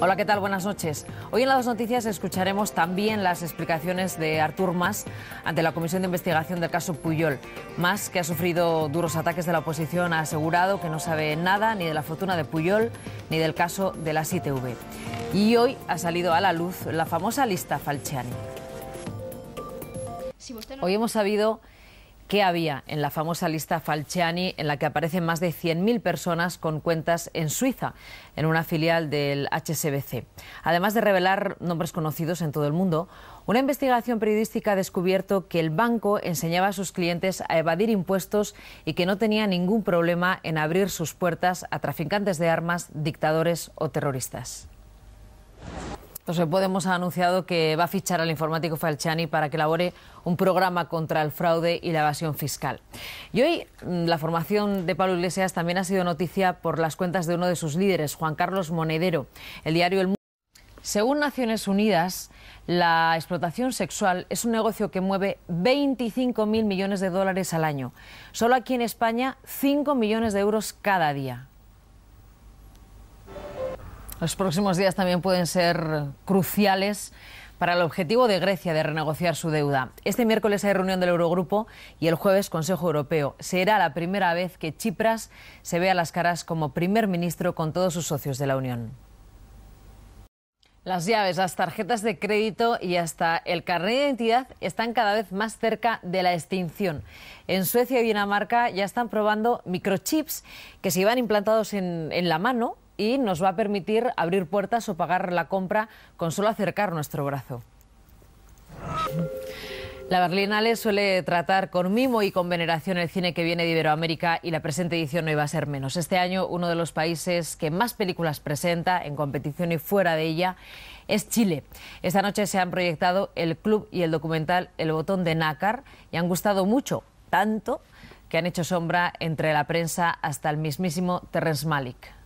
Hola, ¿qué tal? Buenas noches. Hoy en las dos noticias escucharemos también las explicaciones de Artur Mas ante la Comisión de Investigación del caso Puyol. Mas, que ha sufrido duros ataques de la oposición, ha asegurado que no sabe nada ni de la fortuna de Puyol ni del caso de la ITV. Y hoy ha salido a la luz la famosa lista Falciani. Hoy hemos sabido qué había en la famosa lista Falciani en la que aparecen más de 100.000 personas con cuentas en Suiza, en una filial del HSBC. Además de revelar nombres conocidos en todo el mundo, una investigación periodística ha descubierto que el banco enseñaba a sus clientes a evadir impuestos y que no tenía ningún problema en abrir sus puertas a traficantes de armas, dictadores o terroristas. Entonces Podemos ha anunciado que va a fichar al informático Falciani para que elabore un programa contra el fraude y la evasión fiscal. Y hoy mm, la formación de Pablo Iglesias también ha sido noticia por las cuentas de uno de sus líderes, Juan Carlos Monedero. El diario El Mundo. Según Naciones Unidas, la explotación sexual es un negocio que mueve 25.000 millones de dólares al año. Solo aquí en España, 5 millones de euros cada día. Los próximos días también pueden ser cruciales para el objetivo de Grecia de renegociar su deuda. Este miércoles hay reunión del Eurogrupo y el jueves Consejo Europeo. Será la primera vez que Chipras se vea las caras como primer ministro con todos sus socios de la Unión. Las llaves, las tarjetas de crédito y hasta el carnet de identidad están cada vez más cerca de la extinción. En Suecia y Dinamarca ya están probando microchips que se iban implantados en la mano y nos va a permitir abrir puertas o pagar la compra con solo acercar nuestro brazo. La Berlinale suele tratar con mimo y con veneración el cine que viene de Iberoamérica y la presente edición no iba a ser menos. Este año uno de los países que más películas presenta en competición y fuera de ella es Chile. Esta noche se han proyectado el club y el documental El botón de Nácar y han gustado mucho, tanto que han hecho sombra entre la prensa hasta el mismísimo Terrence Malick.